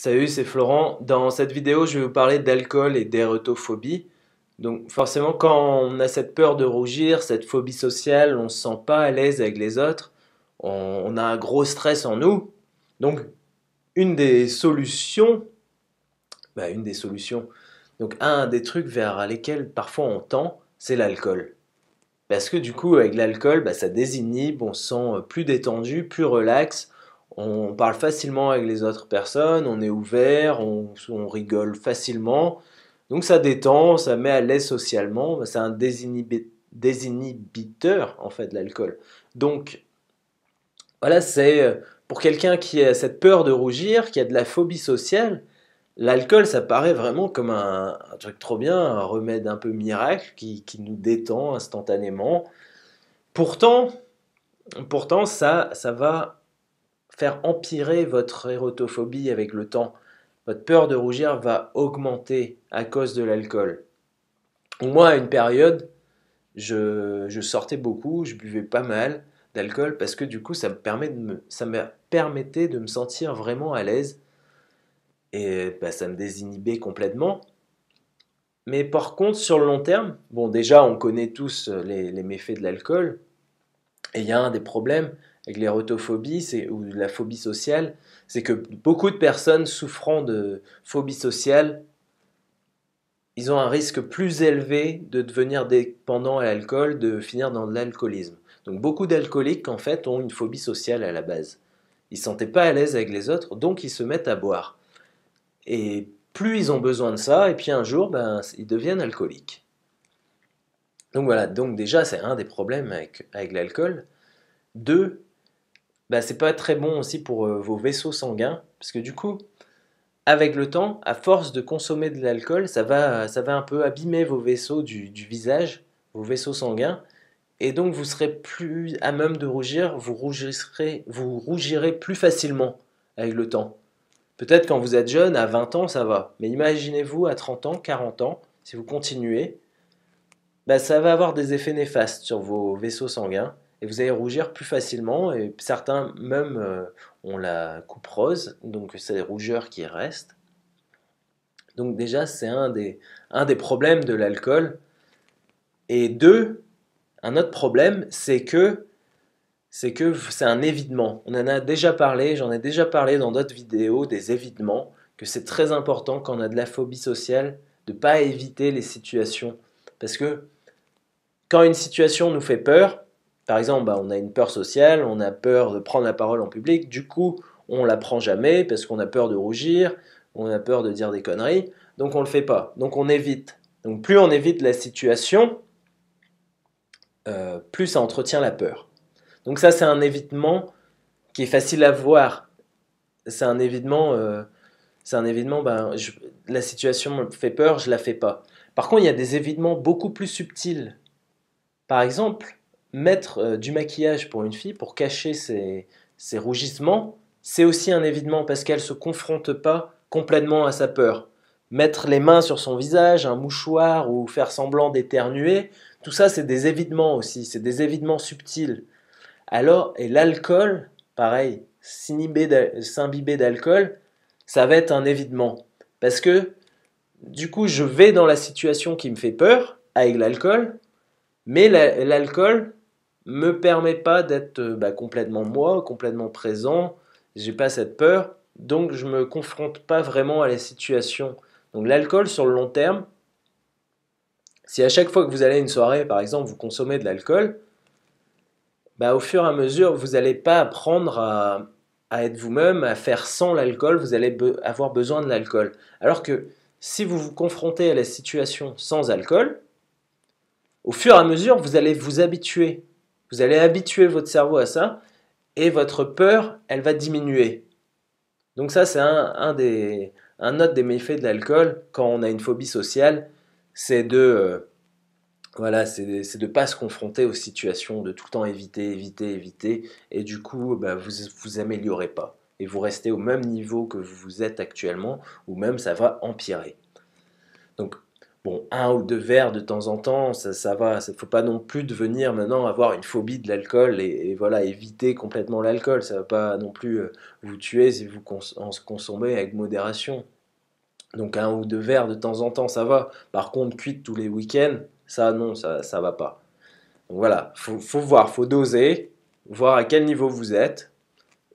Salut, c'est Florent. Dans cette vidéo, je vais vous parler d'alcool et d'érotophobie. Donc forcément, quand on a cette peur de rougir, cette phobie sociale, on ne se sent pas à l'aise avec les autres, on, a un gros stress en nous. Donc une des solutions, bah, une des solutions, donc un des trucs vers lesquels parfois on tend, c'est l'alcool. Parce que du coup, avec l'alcool, bah, ça désinhibe, on se sent plus détendu, plus relax, on parle facilement avec les autres personnes, on est ouvert, on, rigole facilement. Donc ça détend, ça met à l'aise socialement, bah, c'est un désinhibiteur en fait l'alcool. Donc voilà, c'est euh, pour quelqu'un qui a cette peur de rougir, qui a de la phobie sociale, l'alcool ça paraît vraiment comme un, truc trop bien, un remède un peu miracle qui, nous détend instantanément. Pourtant, pourtant ça, ça va faire empirer votre érotophobie avec le temps. Votre peur de rougir va augmenter à cause de l'alcool. Moi, à une période, je, sortais beaucoup, je buvais pas mal d'alcool parce que du coup, ça me, permet de ça me permettait de me sentir vraiment à l'aise et bah, ça me désinhibait complètement. Mais par contre, sur le long terme, bon, déjà, on connaît tous euh, les méfaits de l'alcool et il y a un des problèmes, avec l'érotophobie c'est, ou la phobie sociale, c'est que beaucoup de personnes souffrant de phobie sociale, ils ont un risque plus élevé de devenir dépendants à l'alcool, de finir dans l'alcoolisme. Donc beaucoup d'alcooliques en fait ont une phobie sociale à la base. Ils ne se sentaient pas à l'aise avec les autres, donc ils se mettent à boire. Et plus ils ont besoin de ça, et puis un jour, ben, ils deviennent alcooliques. Donc voilà, donc déjà c'est un des problèmes avec, avec l'alcool. Deux, bah, c'est pas très bon aussi pour euh, vos vaisseaux sanguins, parce que du coup, avec le temps, à force de consommer de l'alcool, ça va, ça va un peu abîmer vos vaisseaux du, visage, vos vaisseaux sanguins, et donc vous serez plus à même de rougir, vous rougirez, vous rougirez plus facilement avec le temps. Peut-être quand vous êtes jeune, à 20 ans, ça va, mais imaginez-vous à 30 ans, 40 ans, si vous continuez, bah, ça va avoir des effets néfastes sur vos vaisseaux sanguins, et vous allez rougir plus facilement et certains même euh, ont la coupe rose, donc c'est les rougeurs qui restent. Donc déjà c'est un des, un des problèmes de l'alcool. Et deux, un autre problème c'est que c'est que c'est un évidement. On en a déjà parlé, j'en ai déjà parlé dans d'autres vidéos des évidements, que c'est très important quand on a de la phobie sociale de ne pas éviter les situations. Parce que quand une situation nous fait peur, par exemple, bah, on a une peur sociale, on a peur de prendre la parole en public, du coup, on la prend jamais parce qu'on a peur de rougir, on a peur de dire des conneries, donc on le fait pas, donc on évite. Donc plus on évite la situation, euh, plus ça entretient la peur. Donc ça, c'est un évitement qui est facile à voir. C'est un évitement, euh, c'est un évitement, ben, la situation me fait peur, je la fais pas. Par contre, il y a des évitements beaucoup plus subtils. Par exemple, mettre euh, du maquillage pour une fille pour cacher ses, ses rougissements, c'est aussi un évidement parce qu'elle ne se confronte pas complètement à sa peur. Mettre les mains sur son visage, un mouchoir ou faire semblant d'éternuer, tout ça c'est des évidements aussi, c'est des évidements subtils. Alors, et l'alcool, pareil, s'imbiber d'alcool, ça va être un évidement. Parce que, du coup, je vais dans la situation qui me fait peur, avec l'alcool, mais l'alcool, me permet pas d'être euh, bah, complètement moi, complètement présent. J'ai pas cette peur, donc je me confronte pas vraiment à la situation. Donc l'alcool sur le long terme, si à chaque fois que vous allez à une soirée, par exemple, vous consommez de l'alcool, bah, au fur et à mesure, vous n'allez pas apprendre à, être vous-même, à faire sans l'alcool, vous allez avoir besoin de l'alcool. Alors que si vous vous confrontez à la situation sans alcool, au fur et à mesure, vous allez vous habituer vous allez habituer votre cerveau à ça et votre peur, elle va diminuer. Donc ça, c'est un, des, un autre des méfaits de l'alcool quand on a une phobie sociale, c'est de euh, voilà, c'est de pas se confronter aux situations, de tout le temps éviter, éviter, éviter, et du coup, bah, vous vous améliorez pas. Et vous restez au même niveau que vous êtes actuellement, ou même ça va empirer. Donc un ou deux verres de temps en temps, ça, ça va. Il ne faut pas non plus devenir maintenant avoir une phobie de l'alcool et, voilà, éviter complètement l'alcool. Ça ne va pas non plus euh, vous tuer si vous en consommez avec modération. Donc un ou deux verres de temps en temps, ça va. Par contre, cuite tous les week-ends, ça non, ça ne va pas. Donc voilà, faut, faut voir, faut doser, voir à quel niveau vous êtes.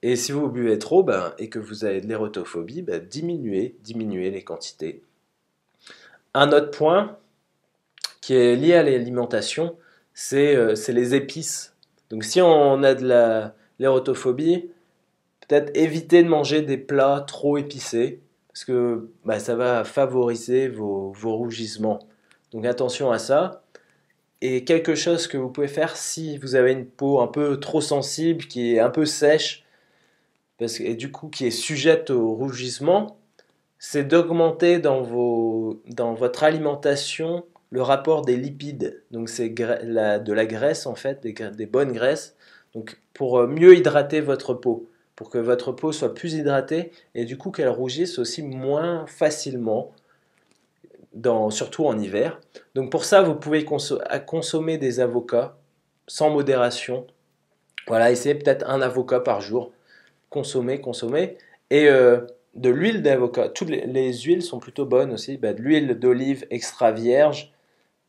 Et si vous buvez trop ben, et que vous avez de l'érotophobie, ben, diminuez, diminuez les quantités un autre point qui est lié à l'alimentation, c'est euh, les épices. Donc si on a de l'érotophobie, peut-être éviter de manger des plats trop épicés, parce que bah, ça va favoriser vos, vos rougissements. Donc attention à ça. Et quelque chose que vous pouvez faire si vous avez une peau un peu trop sensible, qui est un peu sèche, parce que, et du coup qui est sujette au rougissement, c'est d'augmenter dans, dans votre alimentation le rapport des lipides. Donc c'est de la graisse en fait, des, bonnes graisses. Donc pour euh, mieux hydrater votre peau, pour que votre peau soit plus hydratée et du coup qu'elle rougisse aussi moins facilement, dans, surtout en hiver. Donc pour ça, vous pouvez consommer des avocats sans modération. Voilà, essayez peut-être un avocat par jour. Consommer, consommer. Et euh, de l'huile d'avocat. Toutes les, huiles sont plutôt bonnes aussi. Bah, de l'huile d'olive extra vierge,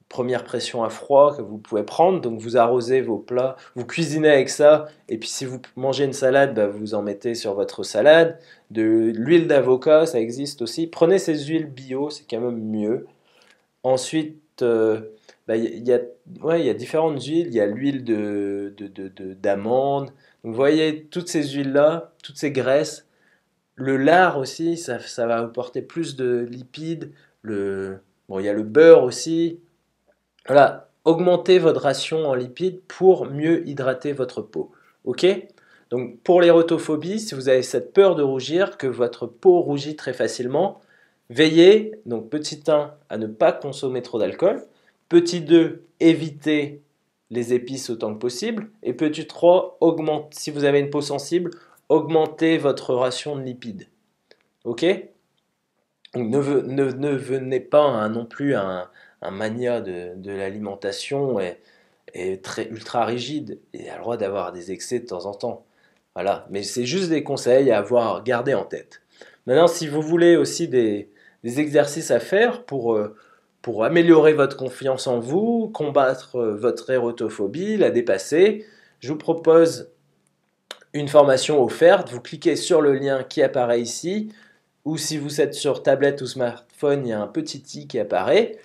première pression à froid que vous pouvez prendre. Donc vous arrosez vos plats, vous cuisinez avec ça. Et puis si vous mangez une salade, bah, vous en mettez sur votre salade. De l'huile d'avocat, ça existe aussi. Prenez ces huiles bio, c'est quand même mieux. Ensuite, il euh, bah, y, ouais, y, a différentes huiles. Il y a l'huile d'amande. De, vous voyez, toutes ces huiles-là, toutes ces graisses, le lard aussi, ça, va va porter plus de lipides. Le, bon, il y a le beurre aussi. Voilà, augmentez votre ration en lipides pour mieux hydrater votre peau. Ok Donc pour l'érotophobie, si vous avez cette peur de rougir, que votre peau rougit très facilement, veillez, donc petit 1, à ne pas consommer trop d'alcool. Petit 2, évitez les épices autant que possible. Et petit 3, augmente, si vous avez une peau sensible, augmenter votre ration de lipides. Ok ne, venez pas hein, non plus à un, mania de, l'alimentation et, très ultra rigide. Il a le droit d'avoir des excès de temps en temps. Voilà, mais c'est juste des conseils à avoir gardés en tête. Maintenant, si vous voulez aussi des, exercices à faire pour, euh, pour améliorer votre confiance en vous, combattre euh, votre érotophobie, la dépasser, je vous propose formation offerte, vous cliquez sur le lien qui apparaît ici, ou si vous êtes sur tablette ou smartphone, il y a un petit i qui apparaît.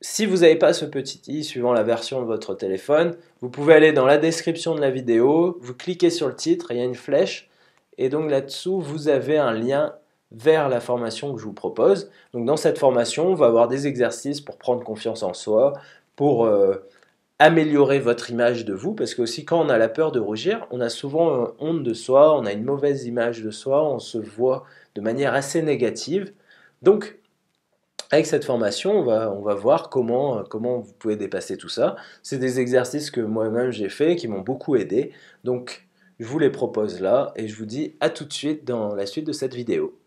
Si vous n'avez pas ce petit i, suivant la version de votre téléphone, vous pouvez aller dans la description de la vidéo, vous cliquez sur le titre, il y a une flèche, et donc là-dessous, vous avez un lien vers la formation que je vous propose. Donc dans cette formation, on va avoir des exercices pour prendre confiance en soi, pour euh, améliorer votre image de vous, parce que aussi quand on a la peur de rougir, on a souvent euh, honte de soi, on a une mauvaise image de soi, on se voit de manière assez négative. Donc, avec cette formation, on va, on va voir comment, euh, comment vous pouvez dépasser tout ça. C'est des exercices que moi-même j'ai fait, qui m'ont beaucoup aidé. Donc, je vous les propose là et je vous dis à tout de suite dans la suite de cette vidéo.